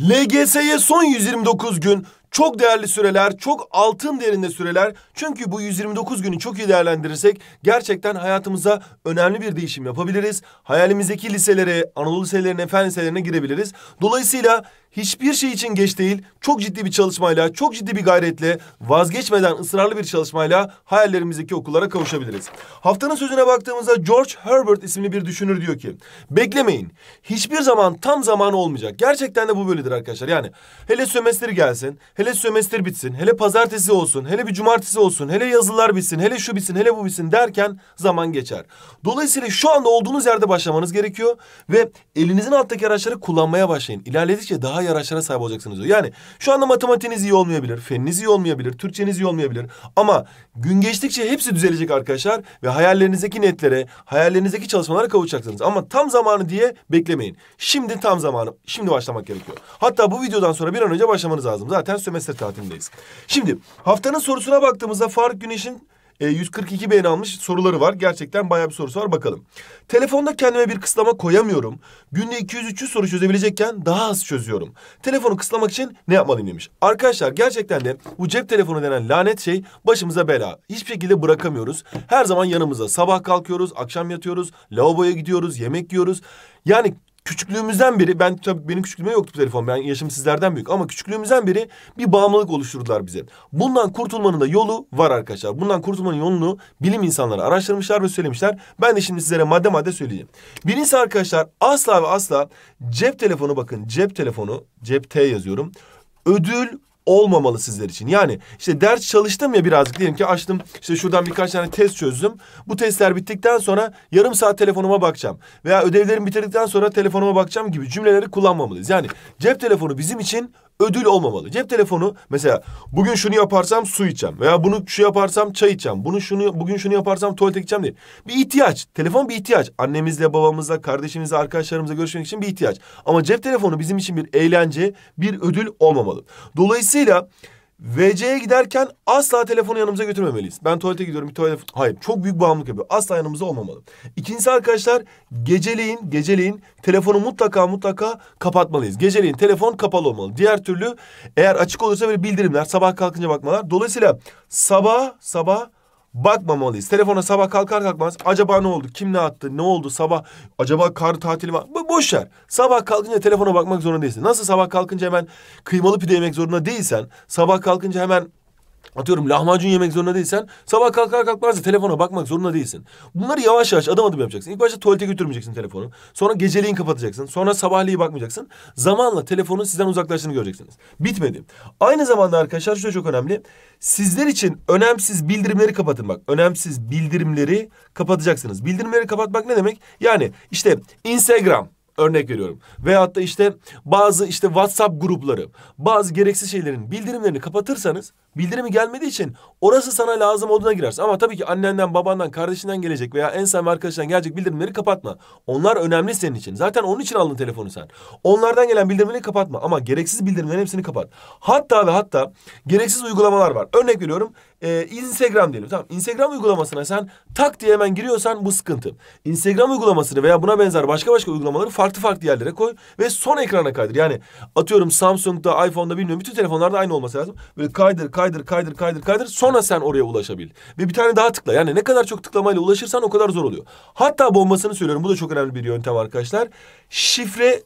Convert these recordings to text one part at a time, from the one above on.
LGS'ye son 129 gün çok değerli süreler, çok altın değerinde süreler. Çünkü bu 129 günü çok iyi değerlendirirsek gerçekten hayatımıza önemli bir değişim yapabiliriz. Hayalimizdeki liselere, Anadolu liselerine, fen liselerine girebiliriz. Dolayısıyla hiçbir şey için geç değil. Çok ciddi bir çalışmayla, çok ciddi bir gayretle, vazgeçmeden ısrarlı bir çalışmayla hayallerimizdeki okullara kavuşabiliriz. Haftanın sözüne baktığımızda George Herbert isimli bir düşünür diyor ki... ...beklemeyin. Hiçbir zaman tam zaman olmayacak. Gerçekten de bu böyledir arkadaşlar. Yani hele sömestr gelsin, hele sömestr bitsin, hele pazartesi olsun, hele bir cumartesi olsun, hele yazılar bitsin, hele şu bitsin, hele bu bitsin derken zaman geçer. Dolayısıyla şu anda olduğunuz yerde başlamanız gerekiyor ve elinizin alttaki araçları kullanmaya başlayın. İlerledikçe daha daha iyi araçlara sahip olacaksınız diyor. Yani şu anda matematiğiniz iyi olmayabilir, feniniz iyi olmayabilir, Türkçeniz iyi olmayabilir. Ama gün geçtikçe hepsi düzelecek arkadaşlar ve hayallerinizdeki netlere, hayallerinizdeki çalışmalara kavuşacaksınız. Ama tam zamanı diye beklemeyin. Şimdi tam zamanı, şimdi başlamak gerekiyor. Hatta bu videodan sonra bir an önce başlamanız lazım. Zaten sömestr tatilindeyiz. Şimdi haftanın sorusuna baktığımızda Faruk Güneş'in e, 142 beğeni almış soruları var. Gerçekten bayağı bir sorusu var bakalım. Telefonda kendime bir kıslama koyamıyorum. Günde 200-300 soru çözebilecekken daha az çözüyorum. Telefonu kıslamak için ne yapmalıyım demiş. Arkadaşlar gerçekten de bu cep telefonu denen lanet şey başımıza bela. Hiçbir şekilde bırakamıyoruz. Her zaman yanımıza sabah kalkıyoruz, akşam yatıyoruz, lavaboya gidiyoruz, yemek yiyoruz. Yani küçüklüğümüzden beri ben tabii benim küçüklüğümde yoktu bu telefon. Ben yaşım sizlerden büyük ama küçüklüğümüzden beri bir bağımlılık oluşturdular bize. Bundan kurtulmanın da yolu var arkadaşlar. Bundan kurtulmanın yolunu bilim insanları araştırmışlar ve söylemişler. Ben de şimdi sizlere madde madde söyleyeceğim. Birincisi arkadaşlar asla ve asla cep telefonu bakın cep telefonu cep T yazıyorum. Ödül olmamalı sizler için. Yani işte ders çalıştım ya birazcık diyelim ki açtım işte şuradan birkaç tane test çözdüm. Bu testler bittikten sonra yarım saat telefonuma bakacağım. Veya ödevlerimi bitirdikten sonra telefonuma bakacağım gibi cümleleri kullanmamalıyız. Yani cep telefonu bizim için ödül olmamalı. Cep telefonu mesela bugün şunu yaparsam su içeceğim veya bunu şu yaparsam çay içeceğim. Bunu şunu bugün şunu yaparsam tuvalete gideceğim değil. Bir ihtiyaç. Telefon bir ihtiyaç. Annemizle, babamızla, kardeşimizle, arkadaşlarımızla görüşmek için bir ihtiyaç. Ama cep telefonu bizim için bir eğlence, bir ödül olmamalı. Dolayısıyla VC'ye giderken asla telefonu yanımıza götürmemeliyiz. Ben tuvalete gidiyorum bir tuvalet... Hayır çok büyük bağımlılık yapıyor. Asla yanımızda olmamalı. İkincisi arkadaşlar geceleyin geceleyin telefonu mutlaka mutlaka kapatmalıyız. Geceleyin telefon kapalı olmalı. Diğer türlü eğer açık olursa böyle bildirimler sabah kalkınca bakmalar. Dolayısıyla sabah sabah bakmamalıyız. Telefona sabah kalkar kalkmaz acaba ne oldu? Kim ne attı? Ne oldu sabah? Acaba kar tatili mi? Bo boş ver. Sabah kalkınca telefona bakmak zorunda değilsin. Nasıl sabah kalkınca hemen kıymalı pide yemek zorunda değilsen, sabah kalkınca hemen Atıyorum lahmacun yemek zorunda değilsen sabah kalkar kalkmaz telefona bakmak zorunda değilsin. Bunları yavaş yavaş adım adım yapacaksın. İlk başta tuvalete götürmeyeceksin telefonu. Sonra geceliğin kapatacaksın. Sonra sabahleyi bakmayacaksın. Zamanla telefonun sizden uzaklaştığını göreceksiniz. Bitmedi. Aynı zamanda arkadaşlar şu da çok önemli. Sizler için önemsiz bildirimleri kapatın bak. Önemsiz bildirimleri kapatacaksınız. Bildirimleri kapatmak ne demek? Yani işte Instagram, örnek veriyorum. Veyahut da işte bazı işte WhatsApp grupları, bazı gereksiz şeylerin bildirimlerini kapatırsanız bildirimi gelmediği için orası sana lazım olduğuna girersin. Ama tabii ki annenden, babandan, kardeşinden gelecek veya en sevme arkadaşından gelecek bildirimleri kapatma. Onlar önemli senin için. Zaten onun için aldın telefonu sen. Onlardan gelen bildirimleri kapatma ama gereksiz bildirimlerin hepsini kapat. Hatta ve hatta gereksiz uygulamalar var. Örnek veriyorum e, Instagram diyelim. Tamam Instagram uygulamasına sen tak diye hemen giriyorsan bu sıkıntı. Instagram uygulamasını veya buna benzer başka başka uygulamaları farklı farklı yerlere koy ve son ekrana kaydır. Yani atıyorum Samsung'da, iPhone'da bilmiyorum bütün telefonlarda aynı olması lazım. Böyle kaydır kaydır kaydır kaydır kaydır kaydır sonra sen oraya ulaşabil. Ve bir tane daha tıkla yani ne kadar çok tıklamayla ulaşırsan o kadar zor oluyor. Hatta bombasını söylüyorum bu da çok önemli bir yöntem arkadaşlar. Şifre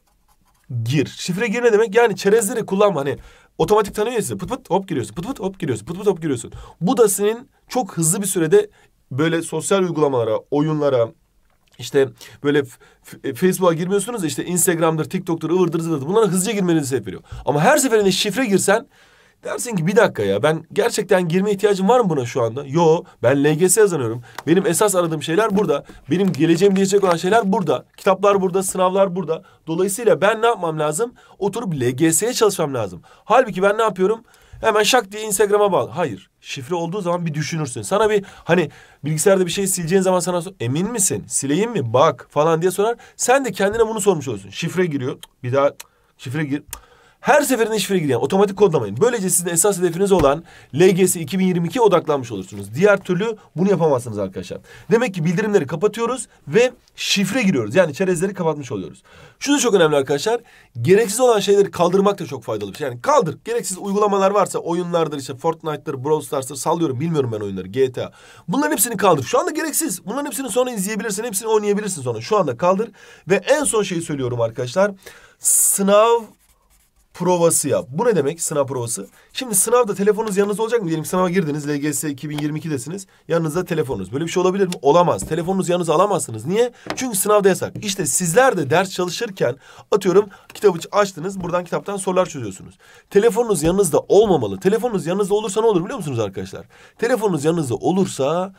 gir. Şifre gir ne demek? Yani çerezleri kullanma hani otomatik tanıyor ya sizi pıt pıt hop giriyorsun pıt pıt hop giriyorsun pıt pıt hop giriyorsun. Bu da senin çok hızlı bir sürede böyle sosyal uygulamalara, oyunlara, işte böyle e, Facebook'a girmiyorsunuz işte Instagram'dır, TikTok'tur, ıvırdır zıvırdır. Bunlara hızlıca girmenizi sebep veriyor. Ama her seferinde şifre girsen Dersin ki bir dakika ya ben gerçekten girme ihtiyacım var mı buna şu anda? Yo ben LGS yazanıyorum. Benim esas aradığım şeyler burada. Benim geleceğim diyecek olan şeyler burada. Kitaplar burada, sınavlar burada. Dolayısıyla ben ne yapmam lazım? Oturup LGS'ye çalışmam lazım. Halbuki ben ne yapıyorum? Hemen şak diye Instagram'a bağlı. Hayır. Şifre olduğu zaman bir düşünürsün. Sana bir hani bilgisayarda bir şey sileceğin zaman sana sor, emin misin? Sileyim mi? Bak falan diye sorar. Sen de kendine bunu sormuş olursun. Şifre giriyor. Bir daha şifre gir. Her seferinde işbirliği giren otomatik kodlamayın. Böylece sizin esas hedefiniz olan LGS 2022 odaklanmış olursunuz. Diğer türlü bunu yapamazsınız arkadaşlar. Demek ki bildirimleri kapatıyoruz ve şifre giriyoruz. Yani çerezleri kapatmış oluyoruz. Şu da çok önemli arkadaşlar. Gereksiz olan şeyleri kaldırmak da çok faydalı bir şey. Yani kaldır. Gereksiz uygulamalar varsa oyunlardır işte Fortnite'dır, Brawl Stars'tır sallıyorum. Bilmiyorum ben oyunları GTA. Bunların hepsini kaldır. Şu anda gereksiz. Bunların hepsini sonra izleyebilirsin. Hepsini oynayabilirsin sonra. Şu anda kaldır. Ve en son şeyi söylüyorum arkadaşlar. Sınav provası yap. Bu ne demek sınav provası? Şimdi sınavda telefonunuz yanınızda olacak mı? Diyelim sınava girdiniz LGS 2022'desiniz. Yanınızda telefonunuz. Böyle bir şey olabilir mi? Olamaz. Telefonunuzu yanınıza alamazsınız. Niye? Çünkü sınavda yasak. İşte sizler de ders çalışırken atıyorum kitabı açtınız. Buradan kitaptan sorular çözüyorsunuz. Telefonunuz yanınızda olmamalı. Telefonunuz yanınızda olursa ne olur biliyor musunuz arkadaşlar? Telefonunuz yanınızda olursa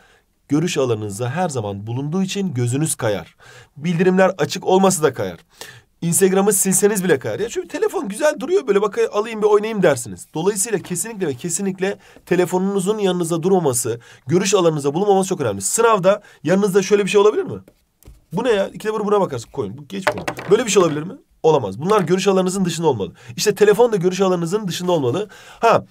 görüş alanınızda her zaman bulunduğu için gözünüz kayar. Bildirimler açık olması da kayar. Instagram'ı silseniz bile kar. Ya çünkü telefon güzel duruyor böyle bak alayım bir oynayayım dersiniz. Dolayısıyla kesinlikle ve kesinlikle telefonunuzun yanınızda durmaması, görüş alanınızda bulunmaması çok önemli. Sınavda yanınızda şöyle bir şey olabilir mi? Bu ne ya? İkide de buna bakarsın koyun. Bu Geç bunu. Böyle bir şey olabilir mi? Olamaz. Bunlar görüş alanınızın dışında olmalı. İşte telefon da görüş alanınızın dışında olmalı. Ha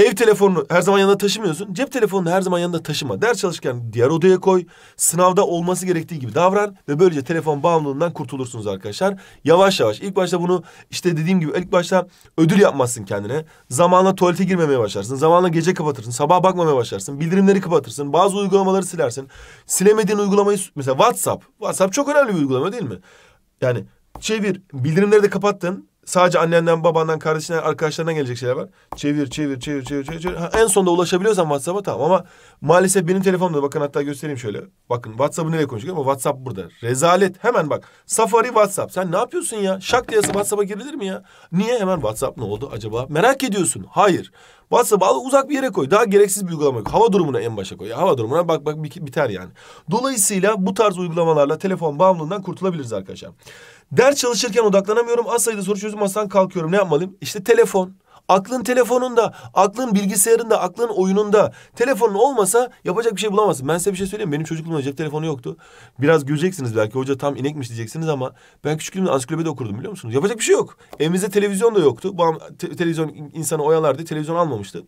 Ev telefonunu her zaman yanında taşımıyorsun. Cep telefonunu her zaman yanında taşıma. Ders çalışırken diğer odaya koy. Sınavda olması gerektiği gibi davran. Ve böylece telefon bağımlılığından kurtulursunuz arkadaşlar. Yavaş yavaş. ilk başta bunu işte dediğim gibi ilk başta ödül yapmazsın kendine. Zamanla tuvalete girmemeye başlarsın. Zamanla gece kapatırsın. Sabah bakmamaya başlarsın. Bildirimleri kapatırsın. Bazı uygulamaları silersin. Silemediğin uygulamayı... Mesela WhatsApp. WhatsApp çok önemli bir uygulama değil mi? Yani çevir. Bildirimleri de kapattın. Sadece annenden, babandan, kardeşinden, arkadaşlarından gelecek şeyler var. Çevir, çevir, çevir, çevir, çevir. çevir. Ha, en sonda ulaşabiliyorsan WhatsApp'a tamam ama maalesef benim telefonumda bakın hatta göstereyim şöyle. Bakın WhatsApp'ı nereye konuşuyor ama WhatsApp burada. Rezalet. Hemen bak. Safari WhatsApp. Sen ne yapıyorsun ya? Şak diye WhatsApp'a girilir mi ya? Niye hemen WhatsApp ne oldu acaba? Merak ediyorsun. Hayır. WhatsApp'ı al uzak bir yere koy. Daha gereksiz bir uygulama yok. Hava durumuna en başa koy. hava durumuna bak bak biter yani. Dolayısıyla bu tarz uygulamalarla telefon bağımlılığından kurtulabiliriz arkadaşlar. Ders çalışırken odaklanamıyorum. Az sayıda soru çözüm masadan kalkıyorum. Ne yapmalıyım? İşte telefon. Aklın telefonunda, aklın bilgisayarında, aklın oyununda. Telefonun olmasa yapacak bir şey bulamazsın. Ben size bir şey söyleyeyim. Benim çocukluğumda cep telefonu yoktu. Biraz göreceksiniz belki. Hoca tam inekmiş diyeceksiniz ama ben küçüklüğümde ansiklopedi okurdum biliyor musunuz? Yapacak bir şey yok. Evimizde televizyon da yoktu. Babam te- televizyon insanı oyalardı. Televizyon almamıştı.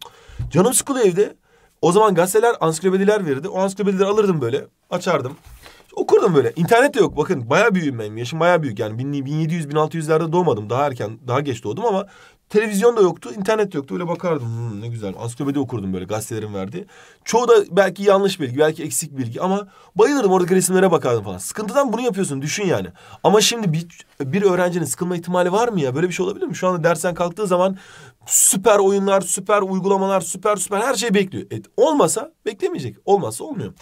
Canım sıkılıyor evde. O zaman gazeteler ansiklopediler verirdi. O ansiklopedileri alırdım böyle. Açardım. Okurdum böyle. İnternet de yok. Bakın bayağı büyüğüm benim. Yaşım bayağı büyük. Yani 1700-1600'lerde doğmadım. Daha erken, daha geç doğdum ama televizyon da yoktu, internet de yoktu. Öyle bakardım. Hmm, ne güzel. Ansiklopedi okurdum böyle gazetelerin verdiği. Çoğu da belki yanlış bilgi, belki eksik bilgi ama bayılırdım oradaki resimlere bakardım falan. Sıkıntıdan bunu yapıyorsun düşün yani. Ama şimdi bir, bir öğrencinin sıkılma ihtimali var mı ya? Böyle bir şey olabilir mi? Şu anda dersen kalktığı zaman süper oyunlar, süper uygulamalar, süper süper her şey bekliyor. Et olmasa beklemeyecek. Olmazsa olmuyor.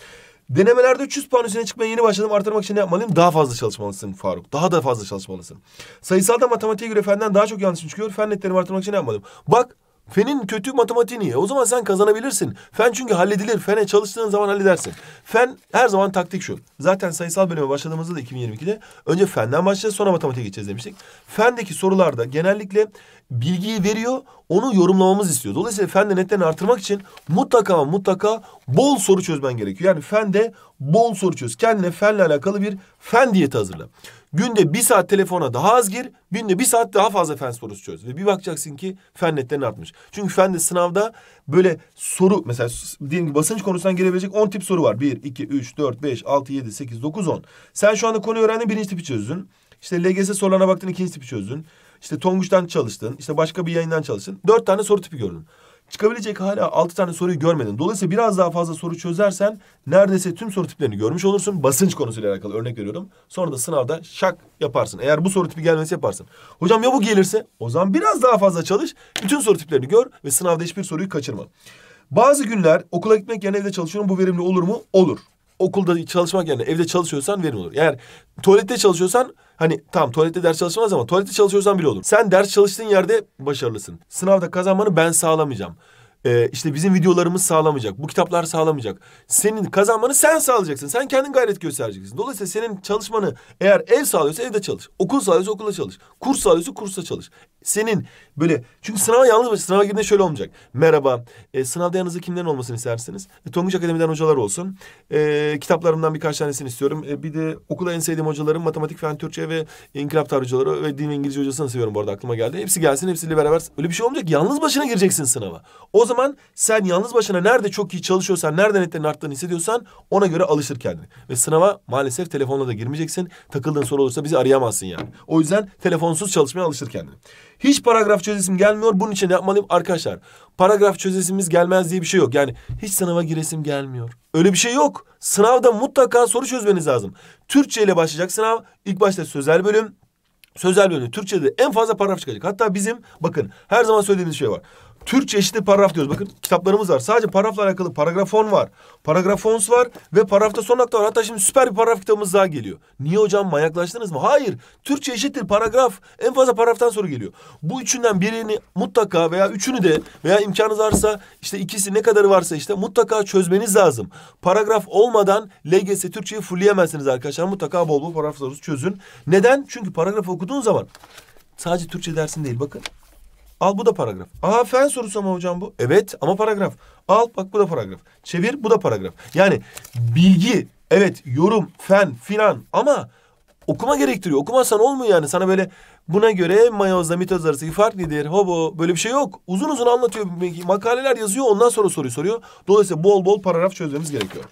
Denemelerde 300 puan üzerine çıkmaya yeni başladım. Artırmak için ne yapmalıyım? Daha fazla çalışmalısın Faruk. Daha da fazla çalışmalısın. Sayısalda matematiğe göre fenden daha çok yanlışım çıkıyor. Fen netlerimi artırmak için ne yapmalıyım? Bak Fenin kötü matematiği niye? O zaman sen kazanabilirsin. Fen çünkü halledilir. Fene çalıştığın zaman halledersin. Fen her zaman taktik şu. Zaten sayısal bölüme başladığımızda da 2022'de önce fenden başlayacağız sonra matematiğe geçeceğiz demiştik. Fendeki sorularda genellikle bilgiyi veriyor onu yorumlamamız istiyor. Dolayısıyla fende netlerini artırmak için mutlaka mutlaka bol soru çözmen gerekiyor. Yani fende bol soru çöz. Kendine fenle alakalı bir fen diyeti hazırla. Günde bir saat telefona daha az gir, günde bir saat daha fazla fen sorusu çöz. Ve bir bakacaksın ki fen netlerin artmış. Çünkü fen de sınavda böyle soru, mesela diyelim ki basınç konusundan gelebilecek on tip soru var. Bir, iki, üç, dört, beş, altı, yedi, sekiz, dokuz, on. Sen şu anda konuyu öğrendin, birinci tipi çözdün. İşte LGS sorularına baktın, ikinci tipi çözdün. İşte Tonguç'tan çalıştın, işte başka bir yayından çalıştın. Dört tane soru tipi gördün çıkabilecek hala 6 tane soruyu görmedin. Dolayısıyla biraz daha fazla soru çözersen neredeyse tüm soru tiplerini görmüş olursun. Basınç konusuyla alakalı örnek veriyorum. Sonra da sınavda şak yaparsın. Eğer bu soru tipi gelmesi yaparsın. Hocam ya bu gelirse o zaman biraz daha fazla çalış. Bütün soru tiplerini gör ve sınavda hiçbir soruyu kaçırma. Bazı günler okula gitmek yerine evde çalışıyorum. Bu verimli olur mu? Olur. Okulda çalışmak yerine evde çalışıyorsan verimli olur. Eğer tuvalette çalışıyorsan Hani tam tuvalette ders çalışmaz ama tuvalette çalışıyorsan bile olur. Sen ders çalıştığın yerde başarılısın. Sınavda kazanmanı ben sağlamayacağım. Ee, işte bizim videolarımız sağlamayacak. Bu kitaplar sağlamayacak. Senin kazanmanı sen sağlayacaksın. Sen kendin gayret göstereceksin. Dolayısıyla senin çalışmanı eğer ev sağlıyorsa evde çalış. Okul sağlıyorsa okulda çalış. Kurs sağlıyorsa kursa çalış. Senin böyle çünkü sınav yalnız başı sınava girdiğinde şöyle olmayacak. Merhaba. E, sınavda yanınızda kimlerin olmasını istersiniz? E, Tonguç Akademi'den hocalar olsun. E, kitaplarımdan birkaç tanesini istiyorum. E, bir de okula en sevdiğim hocalarım matematik, fen, Türkçe ve inkılap tarih ve din ve İngilizce hocasını seviyorum bu arada aklıma geldi. Hepsi gelsin hepsiyle beraber öyle bir şey olmayacak. Yalnız başına gireceksin sınava. O zaman sen yalnız başına nerede çok iyi çalışıyorsan, nerede netlerin arttığını hissediyorsan ona göre alışır kendini. Ve sınava maalesef telefonla da girmeyeceksin. Takıldığın soru olursa bizi arayamazsın yani. O yüzden telefonsuz çalışmaya alışır kendini. Hiç paragraf çözesim gelmiyor. Bunun için ne yapmalıyım? Arkadaşlar paragraf çözesimiz gelmez diye bir şey yok. Yani hiç sınava giresim gelmiyor. Öyle bir şey yok. Sınavda mutlaka soru çözmeniz lazım. Türkçe ile başlayacak sınav. İlk başta sözel bölüm. Sözel bölüm Türkçe'de en fazla paragraf çıkacak. Hatta bizim bakın her zaman söylediğimiz şey var. Tür çeşitli paragraf diyoruz. Bakın kitaplarımız var. Sadece paragrafla alakalı paragrafon var. Paragrafons var ve paragrafta son nokta var. Hatta şimdi süper bir paragraf kitabımız daha geliyor. Niye hocam manyaklaştınız mı? Hayır. Türkçe eşittir paragraf. En fazla paragraftan soru geliyor. Bu üçünden birini mutlaka veya üçünü de veya imkanınız varsa işte ikisi ne kadarı varsa işte mutlaka çözmeniz lazım. Paragraf olmadan LGS Türkçe'yi fulleyemezsiniz arkadaşlar. Mutlaka bol bol paragraf çözün. Neden? Çünkü paragraf okuduğun zaman sadece Türkçe dersin değil bakın. Al bu da paragraf. Aa fen sorusu ama hocam bu. Evet ama paragraf. Al bak bu da paragraf. Çevir bu da paragraf. Yani bilgi evet yorum fen filan ama okuma gerektiriyor. Okumazsan olmuyor yani. Sana böyle buna göre mayozla mitoz arasındaki fark nedir? Hobo böyle bir şey yok. Uzun uzun anlatıyor. Makaleler yazıyor ondan sonra soruyu soruyor. Dolayısıyla bol bol paragraf çözmemiz gerekiyor.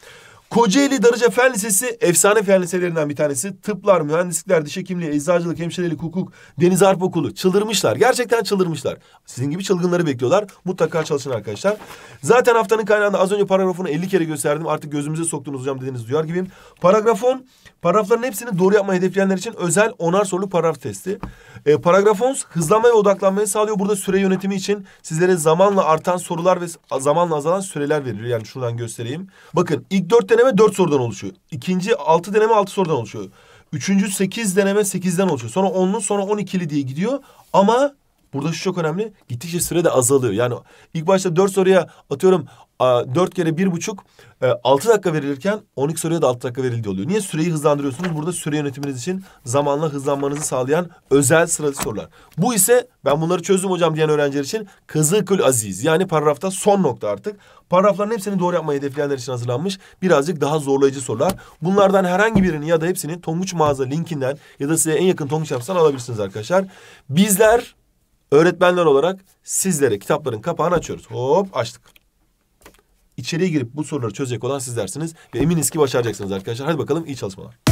Kocaeli Darıca Fen Lisesi efsane fen liselerinden bir tanesi. Tıplar, mühendislikler, diş hekimliği, eczacılık, hemşirelik, hukuk, deniz harp okulu. Çıldırmışlar. Gerçekten çıldırmışlar. Sizin gibi çılgınları bekliyorlar. Mutlaka çalışın arkadaşlar. Zaten haftanın kaynağında az önce paragrafını 50 kere gösterdim. Artık gözümüze soktunuz hocam dediğiniz duyar gibiyim. Paragrafon. Paragrafların hepsini doğru yapma hedefleyenler için özel onar sorulu paragraf testi. E, paragraf 10 hızlanma ve odaklanmayı sağlıyor. Burada süre yönetimi için sizlere zamanla artan sorular ve zamanla azalan süreler veriyor. Yani şuradan göstereyim. Bakın ilk dört deneme dört sorudan oluşuyor. İkinci altı deneme altı sorudan oluşuyor. Üçüncü sekiz deneme sekizden oluşuyor. Sonra onlu sonra on ikili diye gidiyor. Ama Burada şu çok önemli. Gittikçe süre de azalıyor. Yani ilk başta dört soruya atıyorum dört kere bir buçuk e, altı dakika verilirken on iki soruya da altı dakika verildi oluyor. Niye süreyi hızlandırıyorsunuz? Burada süre yönetiminiz için zamanla hızlanmanızı sağlayan özel sıralı sorular. Bu ise ben bunları çözdüm hocam diyen öğrenciler için kızılkül aziz. Yani paragrafta son nokta artık. Paragrafların hepsini doğru yapmayı hedefleyenler için hazırlanmış birazcık daha zorlayıcı sorular. Bunlardan herhangi birini ya da hepsini Tonguç mağaza linkinden ya da size en yakın Tonguç yapsan alabilirsiniz arkadaşlar. Bizler öğretmenler olarak sizlere kitapların kapağını açıyoruz. Hop açtık içeriye girip bu soruları çözecek olan sizlersiniz. Ve eminiz ki başaracaksınız arkadaşlar. Hadi bakalım iyi çalışmalar.